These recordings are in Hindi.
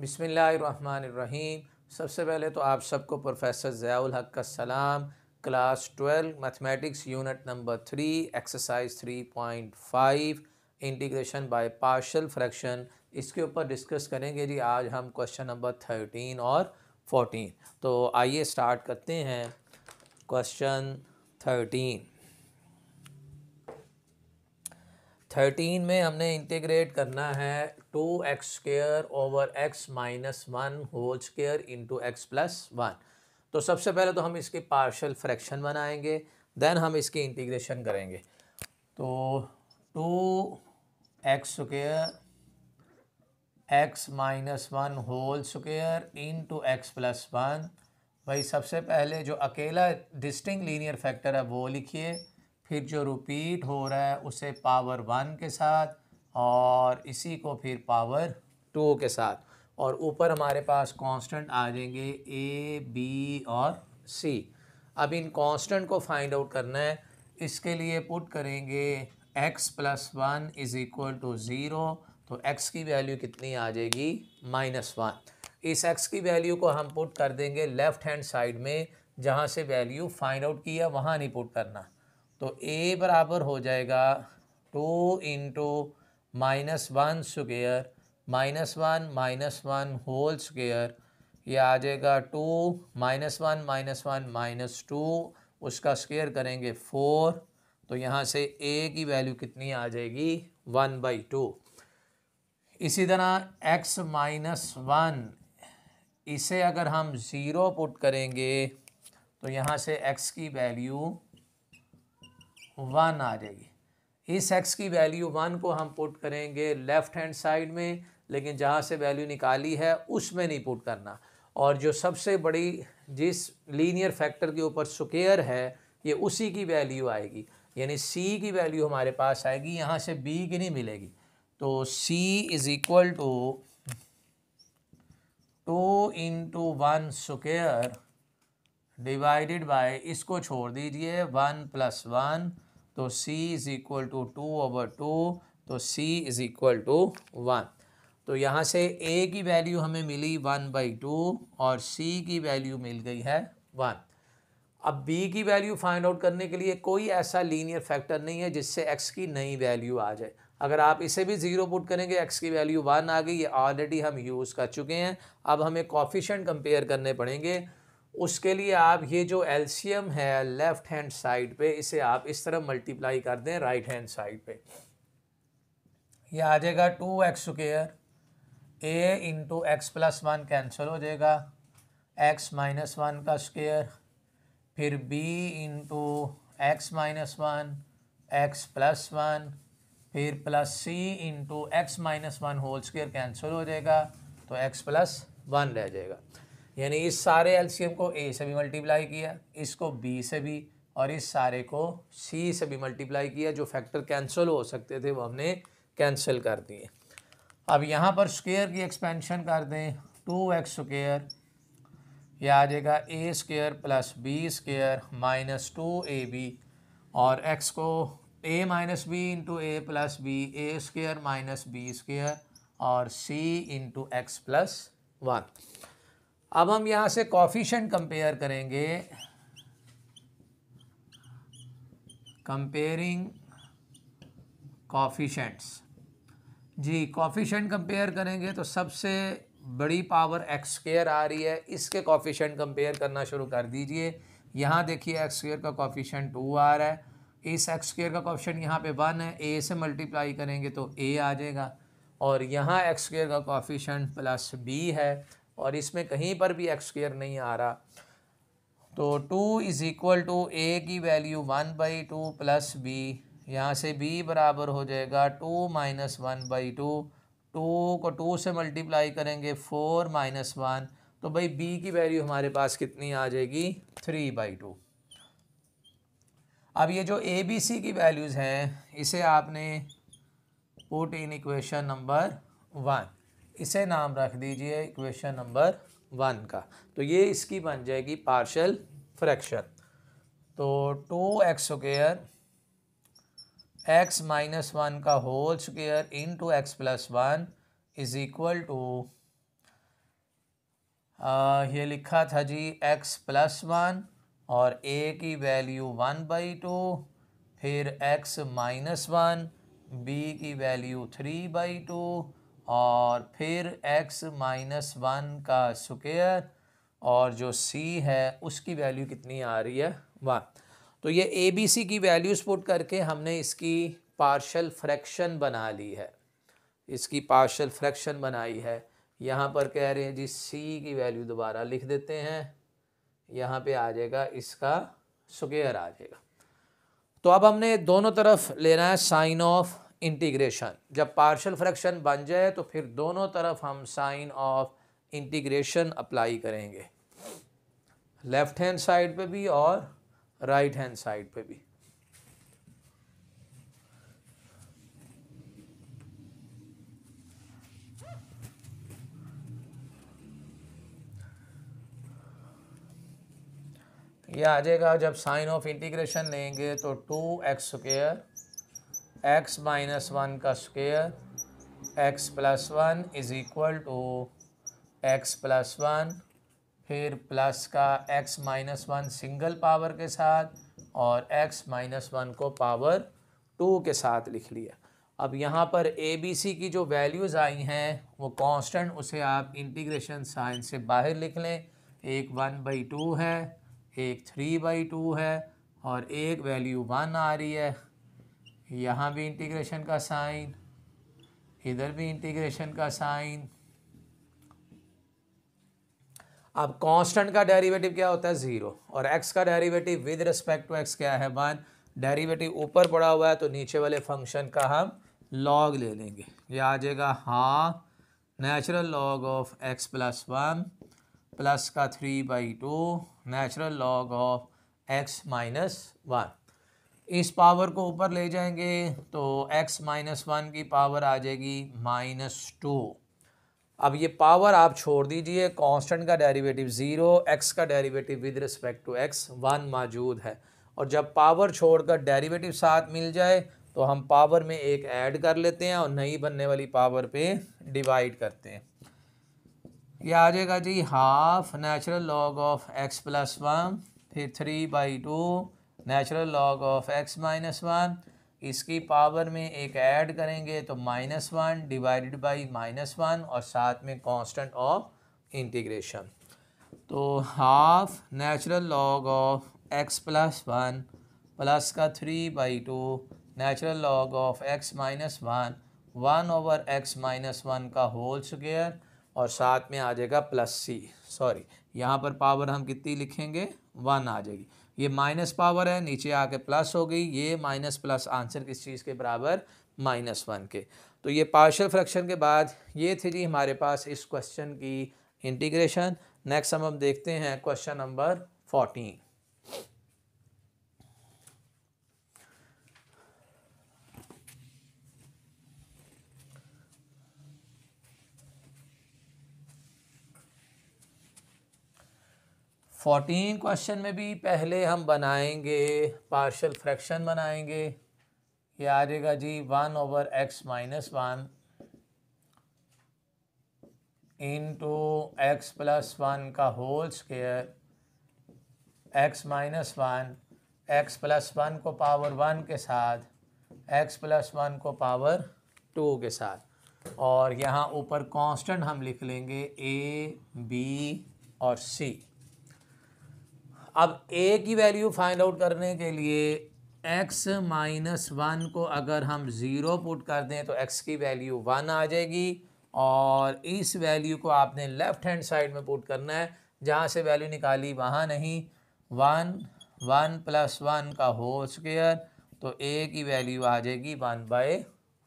बिसमीम सबसे पहले तो आप सबको प्रोफेसर ज़ियाउल हक का सलाम class twelve mathematics unit number three exercise three point five integration by partial fraction इसके ऊपर डिस्कस करेंगे जी आज हम क्वेश्चन नंबर थर्टीन और फोर्टीन तो आइए स्टार्ट करते हैं क्वेश्चन थर्टीन थर्टीन में हमने इंटीग्रेट करना है two x square over x minus one whole square into x plus one तो सबसे पहले तो हम इसके पार्शल फ्रैक्शन बनाएंगे देन हम इसकी इंटीग्रेशन करेंगे तो two x square x minus one whole square into x plus one भाई सबसे पहले जो अकेला डिस्टिंग लीनियर फैक्टर है वो लिखिए फिर जो रिपीट हो रहा है उसे पावर वन के साथ और इसी को फिर पावर टू के साथ और ऊपर हमारे पास कांस्टेंट आ जाएंगे ए बी और सी अब इन कांस्टेंट को फाइंड आउट करना है इसके लिए पुट करेंगे x plus one is equal to zero तो एक्स की वैल्यू कितनी आ जाएगी माइनस वन इस एक्स की वैल्यू को हम पुट कर देंगे लेफ़्ट हैंड साइड में जहाँ से वैल्यू फाइंड आउट किया वहाँ नहीं पुट करना तो ए बराबर हो जाएगा two into minus one square minus one minus one whole square ये आ जाएगा two minus one minus one minus two उसका स्क्वेयर करेंगे फोर तो यहाँ से ए की वैल्यू कितनी आ जाएगी वन बाई टू इसी तरह एक्स माइनस वन इसे अगर हम ज़ीरो पुट करेंगे तो यहाँ से एक्स की वैल्यू वन आ जाएगी इस एक्स की वैल्यू वन को हम पुट करेंगे लेफ़्ट हैंड साइड में लेकिन जहाँ से वैल्यू निकाली है उसमें नहीं पुट करना और जो सबसे बड़ी जिस लीनियर फैक्टर के ऊपर स्क्वेयर है ये उसी की वैल्यू आएगी यानी सी की वैल्यू हमारे पास आएगी यहाँ से बी की नहीं मिलेगी तो c is equal to two into one square divided by इसको छोड़ दीजिए वन प्लस वन तो c is equal to two over two तो c is equal to one तो यहाँ से a की वैल्यू हमें मिली वन बाई टू और c की वैल्यू मिल गई है वन अब b की वैल्यू फाइंड आउट करने के लिए कोई ऐसा लीनियर फैक्टर नहीं है जिससे x की नई वैल्यू आ जाए अगर आप इसे भी ज़ीरो पुट करेंगे x की वैल्यू वन आ गई ये ऑलरेडी हम यूज़ कर चुके हैं अब हमें कॉफिशेंट कंपेयर करने पड़ेंगे उसके लिए आप ये जो एल्शियम है लेफ़्ट हैंड साइड पे इसे आप इस तरह मल्टीप्लाई कर दें राइट हैंड साइड पे ये आ जाएगा two x square a into x plus one cancel हो जाएगा एक्स माइनस वन का स्क्र फिर b into x minus one x plus one फिर plus c into x minus one whole square cancel हो जाएगा तो एक्स प्लस वन रह जाएगा यानी इस सारे एलसीएम को ए से भी मल्टीप्लाई किया इसको बी से भी और इस सारे को सी से भी मल्टीप्लाई किया जो फैक्टर कैंसिल हो सकते थे वो हमने कैंसिल कर दिए अब यहाँ पर स्क्वेयर की एक्सपेंशन कर दें टू एक्स स्क्र यह आ जाएगा a square plus b square minus two a b और एक्स को a minus b into a plus b a square minus b square और c into x plus one अब हम यहाँ से कॉफिशन कंपेयर करेंगे कंपेयरिंग कॉफिशेंट्स जी कॉफिशेंट कंपेयर करेंगे तो सबसे बड़ी पावर एक्स स्क्र आ रही है इसके कॉफिशेंट कंपेयर करना शुरू कर दीजिए यहाँ देखिए एक्स स्क्र का कॉफिशेंट टू आ रहा है इस एक्स स्क्र का कॉफिशेंट यहाँ पे वन है ए से मल्टीप्लाई करेंगे तो ए आ जाएगा और यहाँ एक्स स्क्र का कॉफिशेंट प्लस बी है और इसमें कहीं पर भी एक्स स्क्र नहीं आ रहा तो two is equal to a की value one by two plus b यहाँ से बी बराबर हो जाएगा two minus one by two two को टू से मल्टीप्लाई करेंगे फोर माइनस वन तो भाई बी की वैल्यू हमारे पास कितनी आ जाएगी थ्री बाई टू अब ये जो ए बी सी की वैल्यूज़ हैं इसे आपने put in equation number one इसे नाम रख दीजिए इक्वेशन नंबर वन का तो ये इसकी बन जाएगी पार्शल फ्रैक्शन तो two x square x minus one का whole square into x plus one is equal to ये लिखा था जी एक्स प्लस वन और ए की वैल्यू वन बाई टू फिर एक्स माइनस वन बी की वैल्यू थ्री बाई टू और फिर x माइनस वन का स्क्वेयर और जो c है उसकी वैल्यू कितनी आ रही है वन तो ये ए बी सी की वैल्यूज़ पुट करके हमने इसकी पार्शल फ्रैक्शन बना ली है इसकी पार्शल फ्रैक्शन बनाई है यहाँ पर कह रहे हैं जी c की वैल्यू दोबारा लिख देते हैं यहाँ पे आ जाएगा इसका स्क्वेयर आ जाएगा तो अब हमने दोनों तरफ लेना है साइन ऑफ इंटीग्रेशन जब पार्शल फ्रैक्शन बन जाए तो फिर दोनों तरफ हम साइन ऑफ इंटीग्रेशन अप्लाई करेंगे लेफ़्ट हैंड साइड पे भी और राइट हैंड साइड पे भी ये आ जाएगा जब साइन ऑफ इंटीग्रेशन लेंगे तो two x square x minus one का square x plus one is equal to x plus one फिर प्लस का x minus one single power के साथ और एक्स माइनस वन को पावर टू के साथ लिख लिया अब यहाँ पर ए बी सी की जो वैल्यूज़ आई हैं वो कांस्टेंट उसे आप इंटीग्रेशन साइन से बाहर लिख लें एक वन बाई टू है एक थ्री बाई टू है और एक वैल्यू वन आ रही है यहाँ भी इंटीग्रेशन का साइन इधर भी इंटीग्रेशन का साइन अब कांस्टेंट का डेरिवेटिव क्या होता है ज़ीरो और एक्स का derivative with respect to x क्या है वन डेरिवेटिव ऊपर पड़ा हुआ है तो नीचे वाले फंक्शन का हम लॉग ले लेंगे ये आ जाएगा हाँ natural log of x plus one plus का three by two natural log of x minus one इस पावर को ऊपर ले जाएंगे तो x माइनस वन की पावर आ जाएगी माइनस टू अब ये पावर आप छोड़ दीजिए कांस्टेंट का डेरिवेटिव ज़ीरो एक्स का derivative with respect to x one मौजूद है और जब पावर छोड़कर डेरिवेटिव साथ मिल जाए तो हम पावर में एक ऐड कर लेते हैं और नई बनने वाली पावर पे डिवाइड करते हैं ये आ जाएगा जी half natural log of x plus one फिर three by two natural log of x minus one इसकी पावर में एक ऐड करेंगे तो minus one divided by minus one और साथ में कांस्टेंट ऑफ इंटीग्रेशन तो half natural log of x plus one plus का three by two natural log of x minus one one over x minus one का होल स्क्र और साथ में आ जाएगा प्लस सी सॉरी यहाँ पर पावर हम कितनी लिखेंगे वन आ जाएगी ये माइनस पावर है नीचे आके प्लस हो गई ये माइनस प्लस आंसर किस चीज़ के बराबर माइनस वन के तो ये पार्शियल फ्रैक्शन के बाद ये थे जी हमारे पास इस क्वेश्चन की इंटीग्रेशन नेक्स्ट हम हम देखते हैं question number fourteen fourteen question में भी पहले हम बनाएंगे पार्शल फ्रैक्शन बनाएंगे ये आ जाएगा जी one over x minus one into x plus one का whole square x minus one x plus one को पावर वन के साथ एक्स प्लस वन को पावर टू के साथ और यहाँ ऊपर कांस्टेंट हम लिख लेंगे ए बी और सी अब ए की वैल्यू फाइंड आउट करने के लिए एक्स माइनस वन को अगर हम ज़ीरो पुट कर दें तो एक्स की वैल्यू वन आ जाएगी और इस वैल्यू को आपने लेफ़्ट हैंड साइड में पुट करना है जहाँ से वैल्यू निकाली वहाँ नहीं वन वन प्लस वन का होल स्केयर तो ए की वैल्यू आ जाएगी one by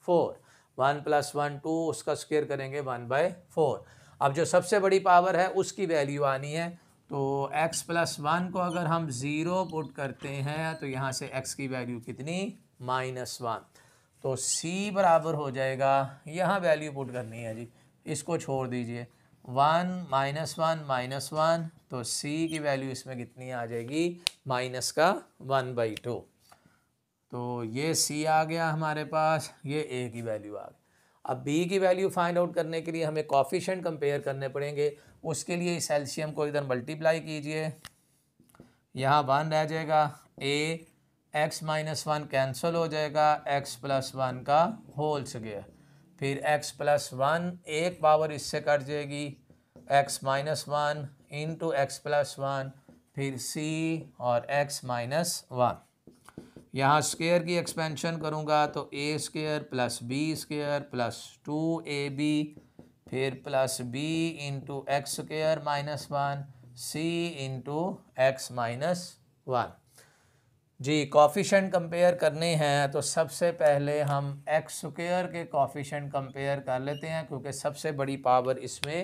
four one plus one two उसका स्क्यर करेंगे वन बाय फोर अब जो सबसे बड़ी पावर है उसकी वैल्यू आनी है तो x प्लस वन को अगर हम ज़ीरो पुट करते हैं तो यहाँ से x की वैल्यू कितनी माइनस वन तो c बराबर हो जाएगा यहाँ वैल्यू पुट करनी है जी इसको छोड़ दीजिए one minus one minus one तो c की वैल्यू इसमें कितनी आ जाएगी माइनस का वन बाई टू तो ये c आ गया हमारे पास ये a की वैल्यू आ गई अब बी की वैल्यू फाइंड आउट करने के लिए हमें कॉफिशेंट कंपेयर करने पड़ेंगे उसके लिए इस एल्शियम को इधर मल्टीप्लाई कीजिए यहाँ वन रह जाएगा a x minus one cancel हो जाएगा एक्स प्लस वन का होल स्क्वायर फिर एक्स प्लस वन एक पावर इससे कट जाएगी x minus one into x plus one फिर सी और एक्स माइनस वन यहाँ स्केयर की एक्सपेंशन करूँगा तो a square plus b square plus two a b फिर plus b into x square minus one c into x minus one जी कॉफिशेंट कंपेयर करने हैं तो सबसे पहले हम एक्स स्केयर के कॉफिशेंट कंपेयर कर लेते हैं क्योंकि सबसे बड़ी पावर इसमें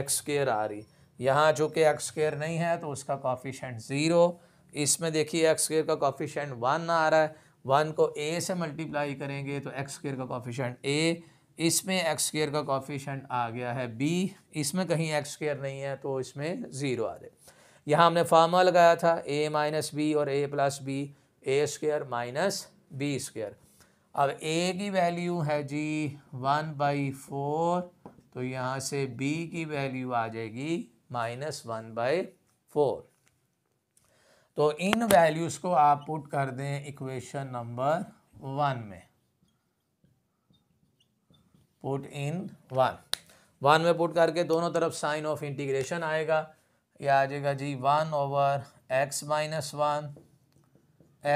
एक्स स्केयर आ रही यहाँ जो कि एक्स स्केयर नहीं है तो उसका कॉफिशेंट ज़ीरो इसमें देखिए एक्स स्क्र का कॉफिशेंट वन आ रहा है वन को ए से मल्टीप्लाई करेंगे तो एक्स स्क्र का कॉफिशेंट ए इसमें एक्स स्क्र का कॉफिशेंट आ गया है बी इसमें कहीं एक्स स्क्र नहीं है तो इसमें ज़ीरो आ जाए यहाँ हमने फार्मूला लगाया था ए माइनस बी और a plus b a square minus b square अब ए की वैल्यू है जी वन बाई फोर तो यहाँ से बी की वैल्यू आ जाएगी माइनस वन बाई फोर तो इन वैल्यूज़ को आप पुट कर दें इक्वेशन नंबर वन में पुट इन वन वन में पुट करके दोनों तरफ साइन ऑफ इंटीग्रेशन आएगा यह आ जाएगा जी one over x minus one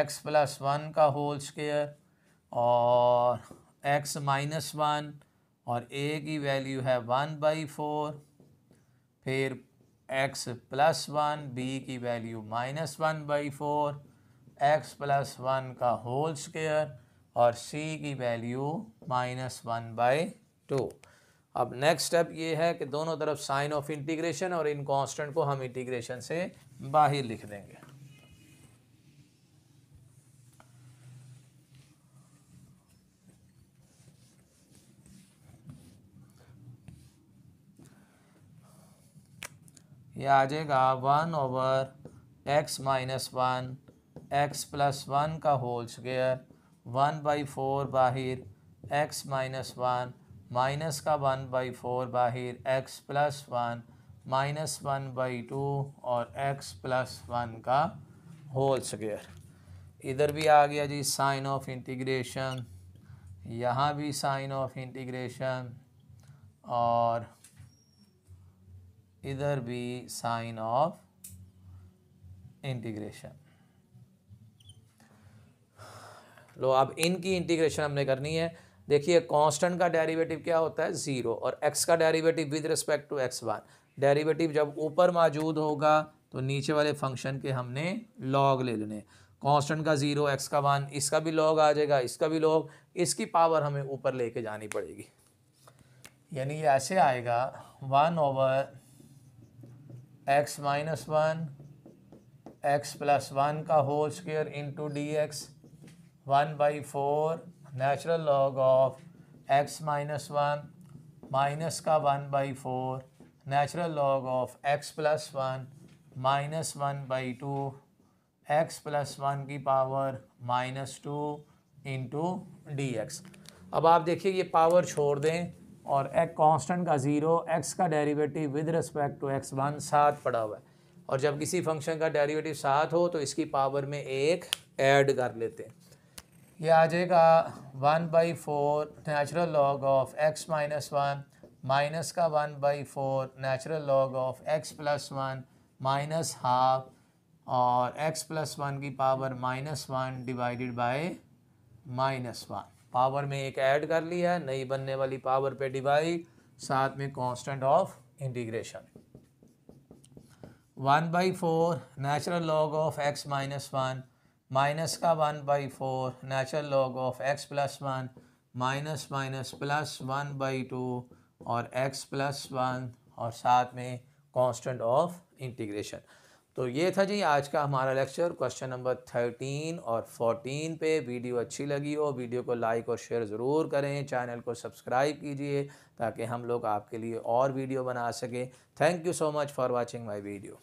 x plus one का होल स्केयर और एक्स माइनस वन और ए की वैल्यू है वन बाई फोर फिर एक्स प्लस वन बी की value minus one by four x plus one का होल स्क्र और सी की value minus one by to अब नेक्स्ट स्टेप ये है कि दोनों तरफ साइन ऑफ इंटीग्रेशन और इन कांस्टेंट को हम इंटीग्रेशन से बाहर लिख देंगे ये आ जाएगा one over x minus one x plus one का whole square one by four बाहिर एक्स माइनस वन माइनस का वन बाई फोर बाहिर x plus one minus one by two और एक्स प्लस वन का होल स्क्वेयर इधर भी आ गया जी साइन ऑफ इंटीग्रेशन यहाँ भी साइन ऑफ इंटीग्रेशन और इधर भी साइन ऑफ इंटीग्रेशन लो अब इनकी इंटीग्रेशन हमने करनी है देखिए कांस्टेंट का डेरिवेटिव क्या होता है ज़ीरो और एक्स का derivative with respect to x one derivative जब ऊपर मौजूद होगा तो नीचे वाले फंक्शन के हमने लॉग ले लेने कांस्टेंट का ज़ीरो एक्स का वन इसका भी लॉग आ जाएगा इसका भी लॉग इसकी पावर हमें ऊपर लेके जानी पड़ेगी यानी ये ऐसे आएगा one over x minus one x plus one का whole square into d x one by four natural log of x minus one minus का one by four natural log of x plus one minus one by two x plus one की power minus two into d x अब आप देखिए ये पावर छोड़ दें और एक कांस्टेंट का ज़ीरो एक्स का derivative with respect to x one सात पड़ा हुआ है और जब किसी फंक्शन का डेरिवेटिव सात हो तो इसकी पावर में एक ऐड कर लेते हैं ये आ जाएगा one by four natural log of x minus one minus का one by four natural log of x plus one minus half और एक्स प्लस वन की power minus one divided by minus one power में एक ऐड कर लिया नई बनने वाली पावर पे डिवाइड साथ में constant of integration one by four natural log of x minus one minus का one by four natural log of x plus one minus minus plus one by two और एक्स प्लस वन और साथ में कांस्टेंट ऑफ इंटीग्रेशन तो ये था जी आज का हमारा लेक्चर क्वेश्चन नंबर थर्टीन और फोर्टीन पे वीडियो अच्छी लगी हो वीडियो को लाइक और शेयर ज़रूर करें चैनल को सब्सक्राइब कीजिए ताकि हम लोग आपके लिए और वीडियो बना सकें thank you so much for watching my video